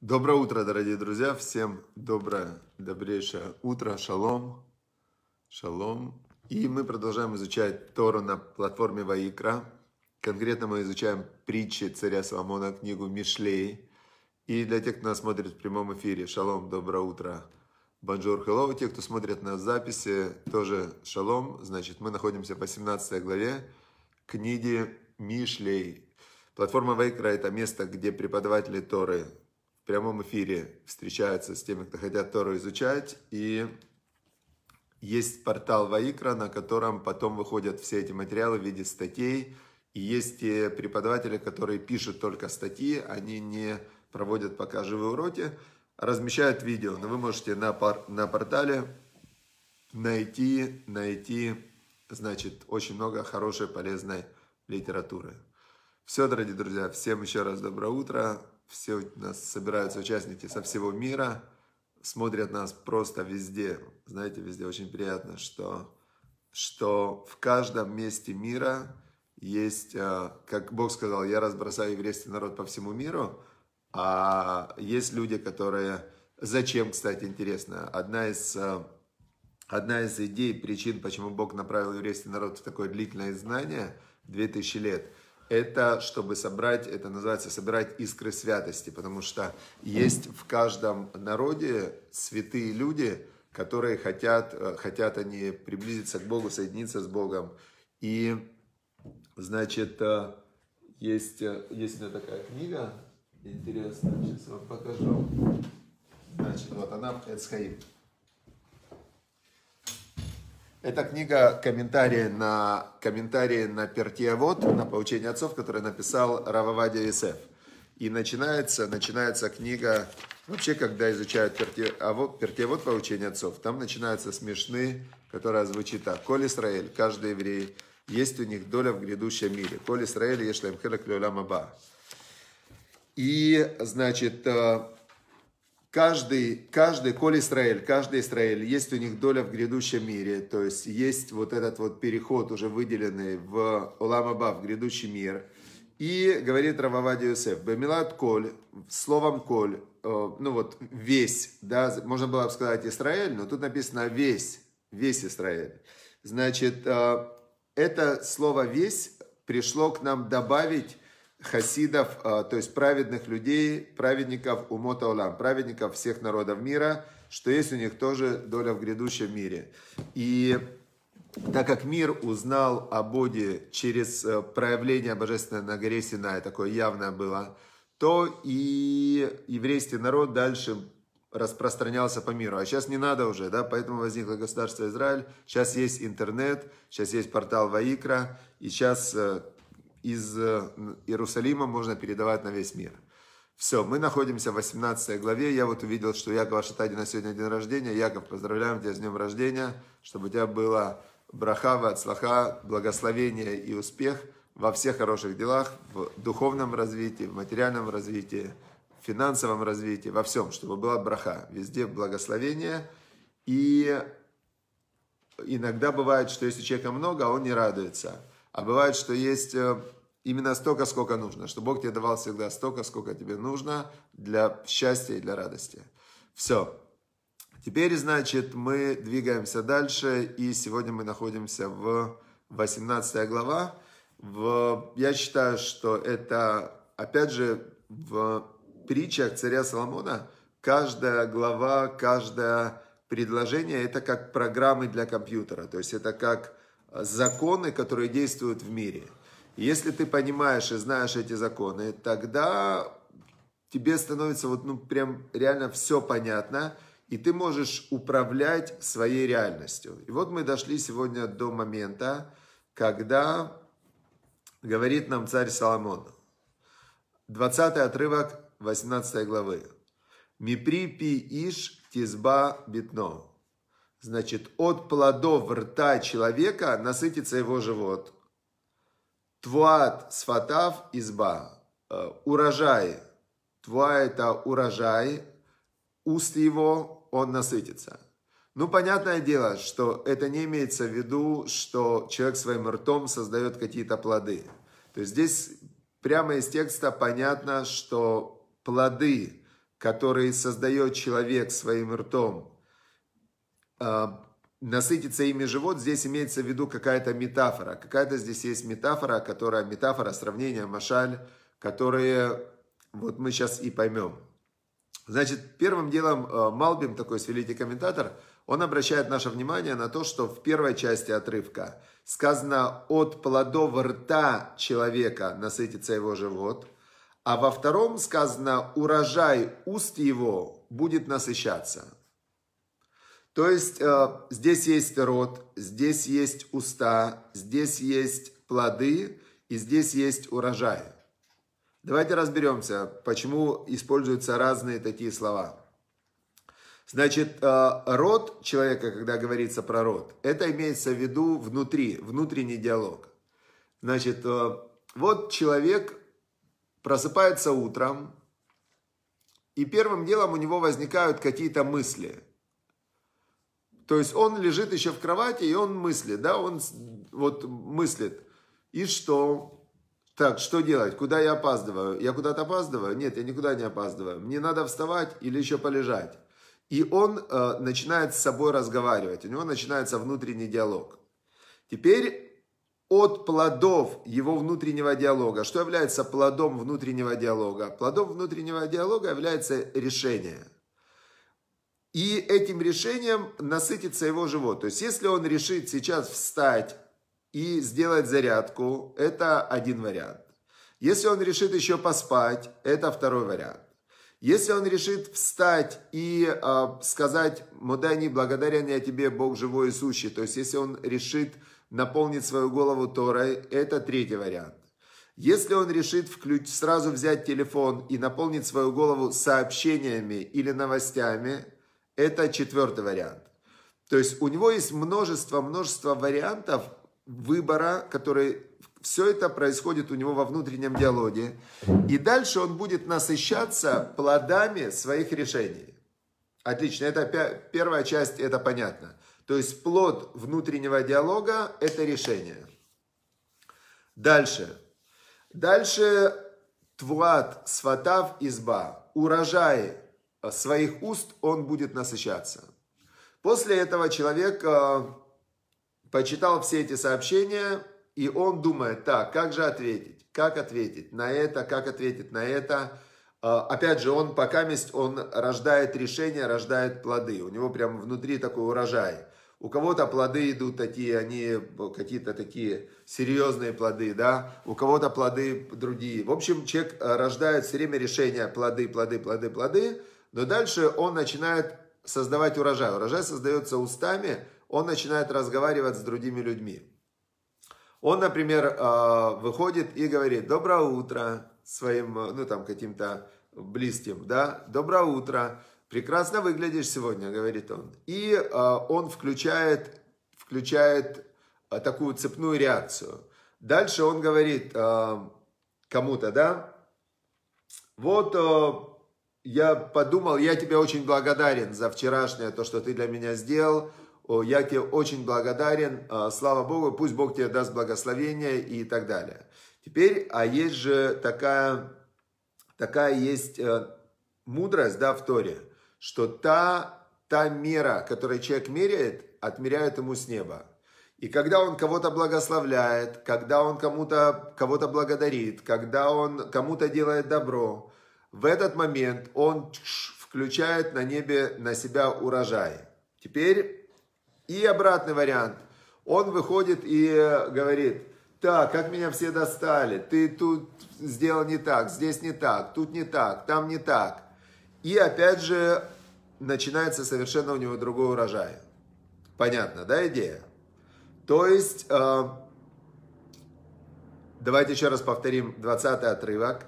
Доброе утро, дорогие друзья! Всем доброе, добрейшее утро! Шалом! Шалом! И мы продолжаем изучать Тору на платформе Ваикра. Конкретно мы изучаем притчи царя Соломона, книгу Мишлей. И для тех, кто нас смотрит в прямом эфире, шалом, доброе утро! Бонжур, хеллоу! Те, кто смотрит на записи, тоже шалом. Значит, мы находимся в 18 главе книги Мишлей. Платформа Вайкра – это место, где преподаватели Торы прямом эфире встречаются с теми, кто хотят Тору изучать. И есть портал Ваикра, на котором потом выходят все эти материалы в виде статей. И есть те преподаватели, которые пишут только статьи, они не проводят пока живые уроки, размещают видео. Но вы можете на, пор на портале найти, найти, значит, очень много хорошей, полезной литературы. Все, дорогие друзья, всем еще раз доброе утро все у нас собираются участники со всего мира, смотрят нас просто везде. Знаете, везде очень приятно, что, что в каждом месте мира есть, э, как Бог сказал, я разбросаю еврейский народ по всему миру, а есть люди, которые... Зачем, кстати, интересно, одна из, э, одна из идей, причин, почему Бог направил еврейский народ в такое длительное знание, 2000 лет – это чтобы собрать, это называется собирать искры святости, потому что есть в каждом народе святые люди, которые хотят, э, хотят они приблизиться к Богу, соединиться с Богом. И, значит, э, есть, э, есть у меня такая книга, интересная, сейчас вам покажу. Значит, вот она, Эцхаим. Это книга комментарии на, комментарии на Пертьявод, на поучение отцов, который написал Рававадия Исеф. И начинается, начинается книга, ну, вообще, когда изучают Пертьявод, Пертьявод поучение отцов, там начинаются смешные, которая звучит так. «Коль Исраэль, каждый еврей, есть у них доля в грядущем мире. Коль Исраэль, ешлем хелек леулам аба». И, значит, э, каждый, каждый, коль Израиль, каждый Израиль, есть у них доля в грядущем мире, то есть есть вот этот вот переход уже выделенный в Уламаба, в грядущий мир. И говорит Рававади Юсеф, Бемилат Коль, словом Коль, э, ну вот весь, да, можно было бы сказать Израиль, но тут написано весь, весь Израиль. Значит, э, это слово весь пришло к нам добавить хасидов, а, то есть праведных людей, праведников умота улам, праведников всех народов мира, что есть у них тоже доля в грядущем мире. И так как мир узнал о Боге через э, проявление божественное на горе Синай, такое явное было, то и еврейский народ дальше распространялся по миру. А сейчас не надо уже, да, поэтому возникло государство Израиль. Сейчас есть интернет, сейчас есть портал Ваикра, и сейчас э, из э, Иерусалима можно передавать на весь мир. Все, мы находимся в 18 главе. Я вот увидел, что Якова Шатадина сегодня день рождения. Яков, поздравляем тебя с днем рождения, чтобы у тебя было брахава, отслаха, благословение и успех во всех хороших делах, в духовном развитии, в материальном развитии, в финансовом развитии, во всем, чтобы была браха, везде благословение. И иногда бывает, что если человека много, он не радуется – а бывает, что есть э, именно столько, сколько нужно, что Бог тебе давал всегда столько, сколько тебе нужно для счастья и для радости. Все. Теперь, значит, мы двигаемся дальше, и сегодня мы находимся в 18 глава. В, я считаю, что это, опять же, в притчах царя Соломона каждая глава, каждое предложение – это как программы для компьютера. То есть это как законы, которые действуют в мире. если ты понимаешь и знаешь эти законы, тогда тебе становится вот, ну, прям реально все понятно, и ты можешь управлять своей реальностью. И вот мы дошли сегодня до момента, когда говорит нам царь Соломон. 20 отрывок 18 главы. «Мипри пи иш тизба битно». Значит, от плодов рта человека насытится его живот. Твуат сфатав изба. Э, урожай. Твуа это урожай. Уст его, он насытится. Ну, понятное дело, что это не имеется в виду, что человек своим ртом создает какие-то плоды. То есть здесь прямо из текста понятно, что плоды, которые создает человек своим ртом, Насытиться ими живот, здесь имеется в виду какая-то метафора. Какая-то здесь есть метафора, которая метафора, сравнение, машаль, которые вот мы сейчас и поймем. Значит, первым делом э, Малбим, такой свелитий комментатор, он обращает наше внимание на то, что в первой части отрывка сказано «от плодов рта человека насытится его живот», а во втором сказано «урожай уст его будет насыщаться». То есть э, здесь есть рот, здесь есть уста, здесь есть плоды и здесь есть урожай. Давайте разберемся, почему используются разные такие слова. Значит, э, род человека, когда говорится про рот, это имеется в виду внутри, внутренний диалог. Значит, э, вот человек просыпается утром, и первым делом у него возникают какие-то мысли – то есть он лежит еще в кровати, и он мыслит, да, он вот мыслит. И что? Так, что делать? Куда я опаздываю? Я куда-то опаздываю? Нет, я никуда не опаздываю. Мне надо вставать или еще полежать? И он э, начинает с собой разговаривать. У него начинается внутренний диалог. Теперь от плодов его внутреннего диалога. Что является плодом внутреннего диалога? Плодом внутреннего диалога является решение – и этим решением насытится его живот. То есть, если он решит сейчас встать и сделать зарядку, это один вариант. Если он решит еще поспать, это второй вариант. Если он решит встать и э, сказать «Мудани, благодарен я тебе, Бог живой и сущий», то есть если он решит наполнить свою голову Торой, это третий вариант. Если он решит включ, сразу взять телефон и наполнить свою голову сообщениями или новостями, это четвертый вариант. То есть у него есть множество-множество вариантов выбора, которые все это происходит у него во внутреннем диалоге. И дальше он будет насыщаться плодами своих решений. Отлично, это первая часть, это понятно. То есть плод внутреннего диалога – это решение. Дальше. Дальше твуат, сватав, изба. Урожай своих уст он будет насыщаться. После этого человек э, почитал все эти сообщения, и он думает, так, как же ответить, как ответить на это, как ответить на это. Э, опять же, он пока месть, он рождает решения, рождает плоды. У него прямо внутри такой урожай. У кого-то плоды идут такие, они э, какие-то такие серьезные плоды, да. У кого-то плоды другие. В общем, человек рождает все время решения плоды, плоды, плоды, плоды. Но дальше он начинает создавать урожай. Урожай создается устами, он начинает разговаривать с другими людьми. Он, например, э, выходит и говорит «доброе утро» своим, э, ну там, каким-то близким, да, «доброе утро», «прекрасно выглядишь сегодня», говорит он. И э, он включает, включает такую цепную реакцию. Дальше он говорит кому-то, да, вот я подумал, я тебе очень благодарен за вчерашнее, то, что ты для меня сделал. Я тебе очень благодарен. А, слава Богу, пусть Бог тебе даст благословение и так далее. Теперь, а есть же такая, такая есть э, мудрость, да, в Торе, что та, та мера, которую человек меряет, отмеряют ему с неба. И когда он кого-то благословляет, когда он кому-то кого-то благодарит, когда он кому-то делает добро, в этот момент он включает на небе на себя урожай. Теперь и обратный вариант. Он выходит и э, говорит, так, как меня все достали, ты тут сделал не так, здесь не так, тут не так, там не так. И опять же начинается совершенно у него другой урожай. Понятно, да, идея? То есть, э, давайте еще раз повторим 20 отрывок.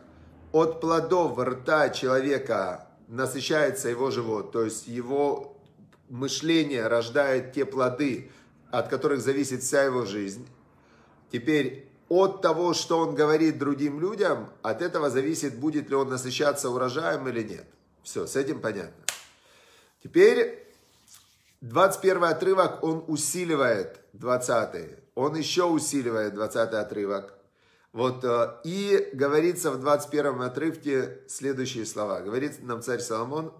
От плодов рта человека насыщается его живот, то есть его мышление рождает те плоды, от которых зависит вся его жизнь. Теперь от того, что он говорит другим людям, от этого зависит, будет ли он насыщаться урожаем или нет. Все, с этим понятно. Теперь 21 отрывок он усиливает 20. Он еще усиливает 20 отрывок. Вот, э, и говорится в 21 отрывке следующие слова. Говорит нам царь Соломон,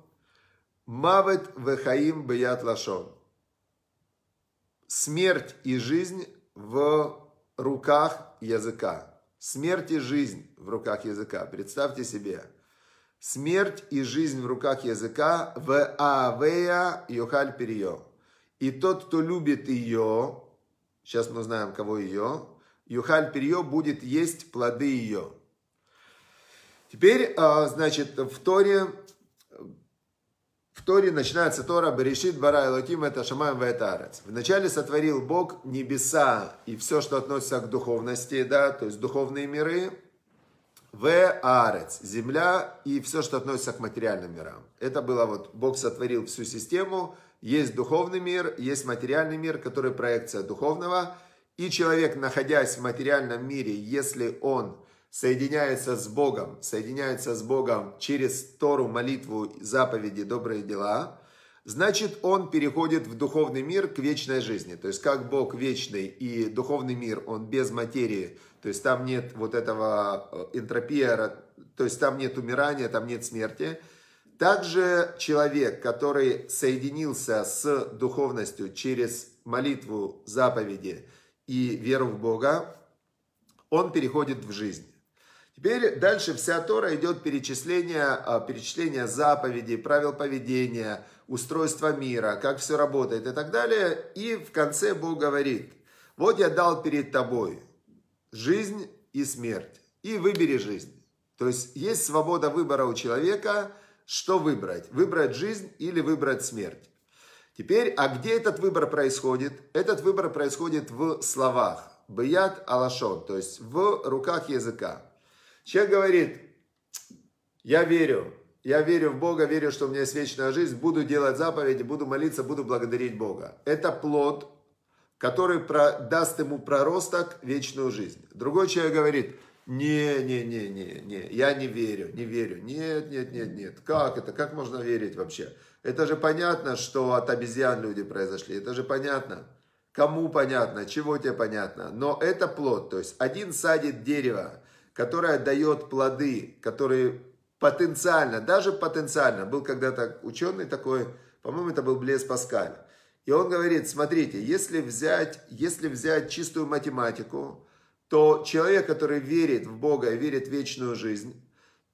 «Мавет вехаим беят лашон». Смерть и жизнь в руках языка. Смерть и жизнь в руках языка. Представьте себе. Смерть и жизнь в руках языка в авея йохаль перье. И тот, кто любит ее, сейчас мы знаем, кого ее, Юхаль Перье будет есть плоды ее. Теперь, а, значит, в Торе, в Торе начинается Тора Берешит Бара Элоким это Шамаем Вайтарец. Вначале сотворил Бог небеса и все, что относится к духовности, да, то есть духовные миры, в Арец, земля и все, что относится к материальным мирам. Это было вот, Бог сотворил всю систему, есть духовный мир, есть материальный мир, который проекция духовного – и человек, находясь в материальном мире, если он соединяется с Богом, соединяется с Богом через Тору, молитву, заповеди, добрые дела, значит он переходит в духовный мир к вечной жизни. То есть как Бог вечный и духовный мир, он без материи, то есть там нет вот этого э, энтропия, то есть там нет умирания, там нет смерти. Также человек, который соединился с духовностью через молитву, заповеди – и веру в Бога, он переходит в жизнь. Теперь дальше вся Тора идет перечисление, а, перечисление заповедей, правил поведения, устройства мира, как все работает и так далее. И в конце Бог говорит, вот я дал перед тобой жизнь и смерть, и выбери жизнь. То есть есть свобода выбора у человека, что выбрать, выбрать жизнь или выбрать смерть. Теперь, а где этот выбор происходит? Этот выбор происходит в словах. Бьят алашон, то есть в руках языка. Человек говорит, я верю, я верю в Бога, верю, что у меня есть вечная жизнь, буду делать заповеди, буду молиться, буду благодарить Бога. Это плод, который даст ему проросток, вечную жизнь. Другой человек говорит, не, не, не, не, не, я не верю, не верю, нет, нет, нет, нет, как это, как можно верить вообще? Это же понятно, что от обезьян люди произошли. Это же понятно. Кому понятно, чего тебе понятно. Но это плод. То есть один садит дерево, которое дает плоды, которые потенциально, даже потенциально, был когда-то ученый такой, по-моему, это был Блес Паскаль. И он говорит, смотрите, если взять, если взять чистую математику, то человек, который верит в Бога и верит в вечную жизнь,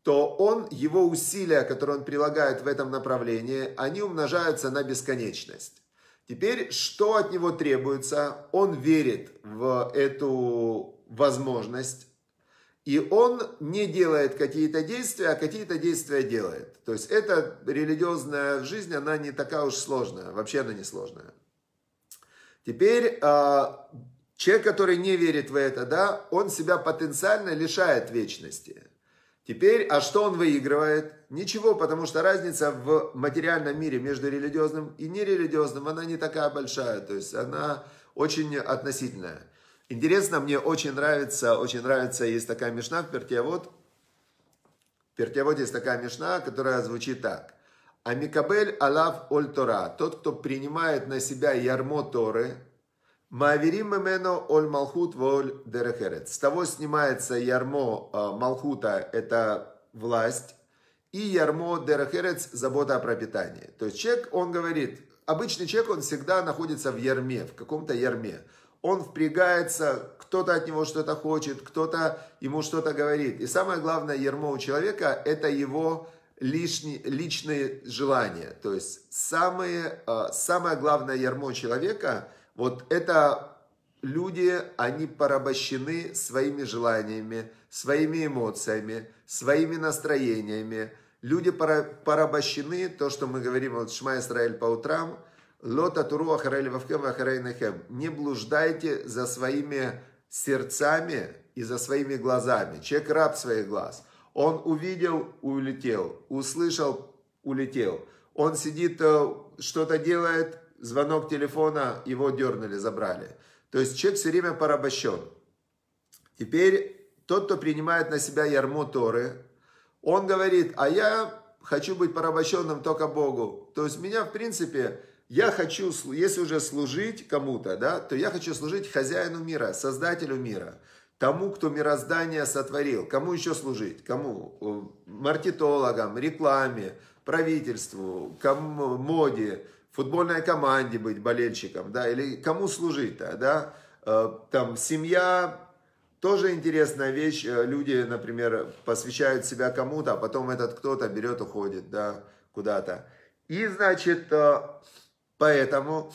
то он, его усилия, которые он прилагает в этом направлении, они умножаются на бесконечность. Теперь, что от него требуется? Он верит в эту возможность, и он не делает какие-то действия, а какие-то действия делает. То есть эта религиозная жизнь, она не такая уж сложная, вообще она не сложная. Теперь а, человек, который не верит в это, да, он себя потенциально лишает вечности. Теперь, а что он выигрывает? Ничего, потому что разница в материальном мире между религиозным и нерелигиозным, она не такая большая, то есть она очень относительная. Интересно, мне очень нравится, очень нравится, есть такая мешна в пертевод. В Пертиаводе есть такая мешна, которая звучит так. Амикабель Алав ольтора, тот, кто принимает на себя ярмо Торы, Маверим мемено оль малхут воль дерехерет. С того снимается ярмо а, малхута, это власть, и ярмо дерехерец, забота о пропитании. То есть человек, он говорит, обычный человек, он всегда находится в ярме, в каком-то ярме. Он впрягается, кто-то от него что-то хочет, кто-то ему что-то говорит. И самое главное ярмо у человека – это его лишние, личные желания. То есть самые, а, самое главное ярмо человека – вот это люди, они порабощены своими желаниями, своими эмоциями, своими настроениями. Люди порабощены, то, что мы говорим, вот Шма Исраэль по утрам, Лота Туру Ахарель Вавкем Ахарей Не блуждайте за своими сердцами и за своими глазами. Человек раб своих глаз. Он увидел, улетел. Услышал, улетел. Он сидит, э, что-то делает, звонок телефона, его дернули, забрали. То есть человек все время порабощен. Теперь тот, кто принимает на себя ярмо Торы, он говорит, а я хочу быть порабощенным только Богу. То есть меня, в принципе, я хочу, если уже служить кому-то, да, то я хочу служить хозяину мира, создателю мира, тому, кто мироздание сотворил. Кому еще служить? Кому? Э, маркетологам, рекламе, правительству, кому, моде, футбольной команде быть болельщиком, да, или кому служить-то, да, э, там семья, тоже интересная вещь, э, люди, например, посвящают себя кому-то, а потом этот кто-то берет, уходит, да, куда-то. И, значит, э, поэтому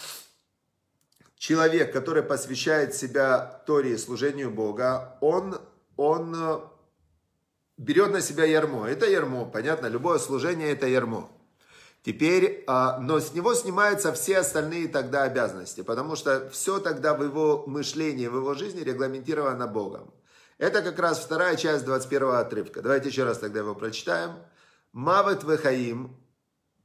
человек, который посвящает себя Тории служению Бога, он, он берет на себя ярмо. Это ярмо, понятно, любое служение это ярмо. Теперь, а, но с него снимаются все остальные тогда обязанности, потому что все тогда в его мышлении, в его жизни регламентировано Богом. Это как раз вторая часть 21 отрывка. Давайте еще раз тогда его прочитаем. Мавет Вехаим,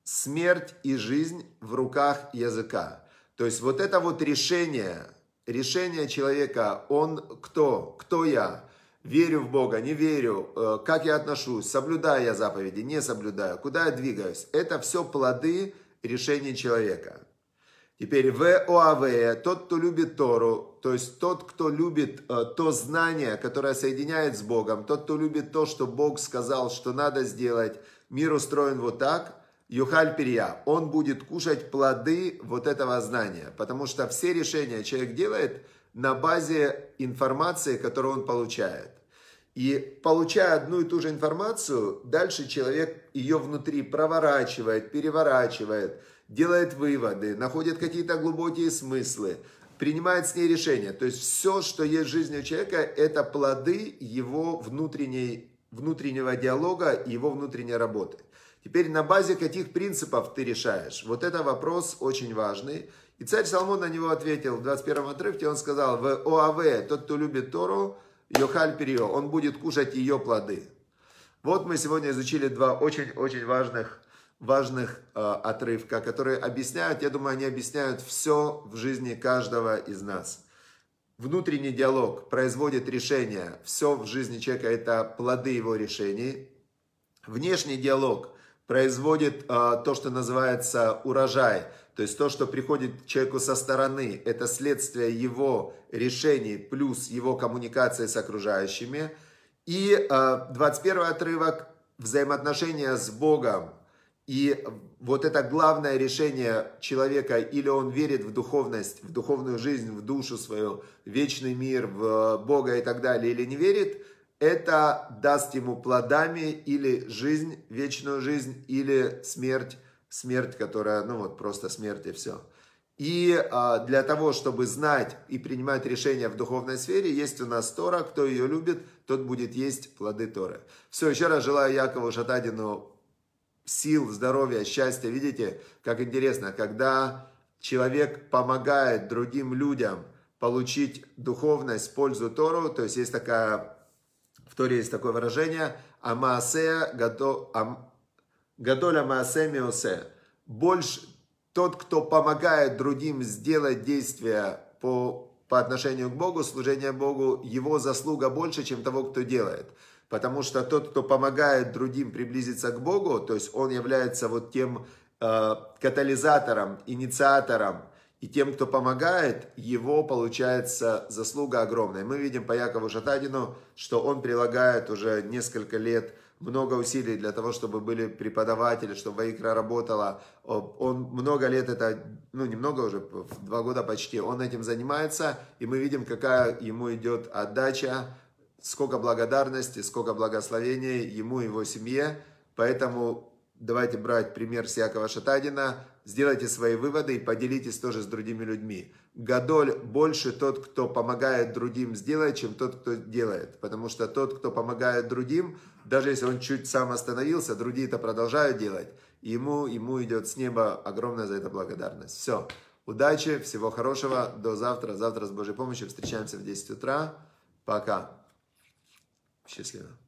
смерть и жизнь в руках языка. То есть вот это вот решение, решение человека, он кто, кто я, верю в Бога, не верю, э, как я отношусь, соблюдаю я заповеди, не соблюдаю, куда я двигаюсь. Это все плоды решения человека. Теперь в ОАВ, тот, кто любит Тору, то есть тот, кто любит э, то знание, которое соединяет с Богом, тот, кто любит то, что Бог сказал, что надо сделать, мир устроен вот так, Юхаль Перья, он будет кушать плоды вот этого знания, потому что все решения человек делает – на базе информации, которую он получает. И получая одну и ту же информацию, дальше человек ее внутри проворачивает, переворачивает, делает выводы, находит какие-то глубокие смыслы, принимает с ней решения. То есть все, что есть в жизни у человека, это плоды его внутренней, внутреннего диалога и его внутренней работы. Теперь на базе каких принципов ты решаешь? Вот это вопрос очень важный. И царь Соломон на него ответил в 21 отрывке, он сказал, в ОАВ, тот, кто любит Тору, Йохаль перио, он будет кушать ее плоды. Вот мы сегодня изучили два очень-очень важных, важных э, отрывка, которые объясняют, я думаю, они объясняют все в жизни каждого из нас. Внутренний диалог производит решение, все в жизни человека это плоды его решений. Внешний диалог – производит а, то, что называется урожай. То есть то, что приходит человеку со стороны, это следствие его решений плюс его коммуникации с окружающими. И а, 21 отрывок взаимоотношения с Богом. И вот это главное решение человека, или он верит в духовность, в духовную жизнь, в душу свою, в вечный мир, в э, Бога и так далее, или не верит – это даст ему плодами или жизнь, вечную жизнь, или смерть, смерть, которая, ну вот просто смерть и все. И а, для того, чтобы знать и принимать решения в духовной сфере, есть у нас Тора, кто ее любит, тот будет есть плоды Торы. Все, еще раз желаю Якову Шатадину сил, здоровья, счастья. Видите, как интересно, когда человек помогает другим людям получить духовность, пользу Тору, то есть есть такая в Торе есть такое выражение «Амаасея гадо, ам, гадоля маасе миосе». Больше тот, кто помогает другим сделать действия по, по отношению к Богу, служение Богу, его заслуга больше, чем того, кто делает. Потому что тот, кто помогает другим приблизиться к Богу, то есть он является вот тем э, катализатором, инициатором, и тем, кто помогает, его, получается, заслуга огромная. Мы видим по Якову Шатадину, что он прилагает уже несколько лет много усилий для того, чтобы были преподаватели, чтобы Икра работала. Он много лет это, ну немного уже, два года почти, он этим занимается, и мы видим, какая ему идет отдача, сколько благодарности, сколько благословений ему и его семье. Поэтому давайте брать пример с Якова Шатадина, сделайте свои выводы и поделитесь тоже с другими людьми. Гадоль больше тот, кто помогает другим сделать, чем тот, кто делает. Потому что тот, кто помогает другим, даже если он чуть сам остановился, другие это продолжают делать. И ему, ему идет с неба огромная за это благодарность. Все. Удачи, всего хорошего. До завтра. Завтра с Божьей помощью встречаемся в 10 утра. Пока. Счастливо.